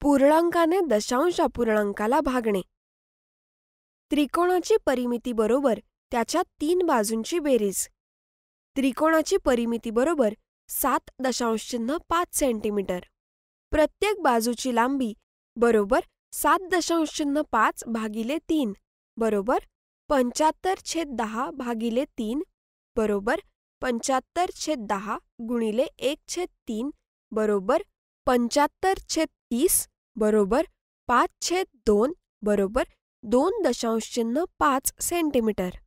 पूर्णांकाने दशांश अपूर्णांकाला भागणे त्रिकोणाची परिमिती बरोबर त्याच्या तीन बाजूंची बेरीज त्रिकोणाची परिमिती बरोबर सात दशांश चिन्ह पाच सेंटीमीटर प्रत्येक बाजूची लांबी बरोबर सात दशांश चिन्ह पाच भागिले तीन बरोबर पंच्याहत्तर छेद दहा भागिले तीन बरोबर पंच्याहत्तर छेद दहा गुणिले एक छेद तीन बरोबर पंच्याहत्तर छेद तीस बरोबर पाच छेद दोन बरोबर दोन दशांश चिन्ह पाच सेंटीमीटर